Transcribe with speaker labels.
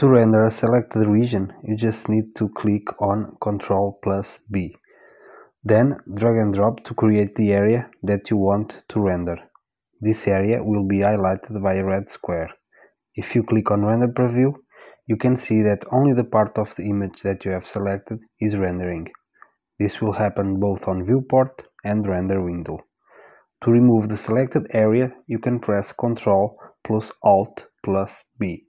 Speaker 1: To render a selected region, you just need to click on Ctrl plus B. Then drag and drop to create the area that you want to render. This area will be highlighted by a red square. If you click on Render Preview, you can see that only the part of the image that you have selected is rendering. This will happen both on viewport and render window. To remove the selected area, you can press Ctrl plus Alt plus
Speaker 2: B.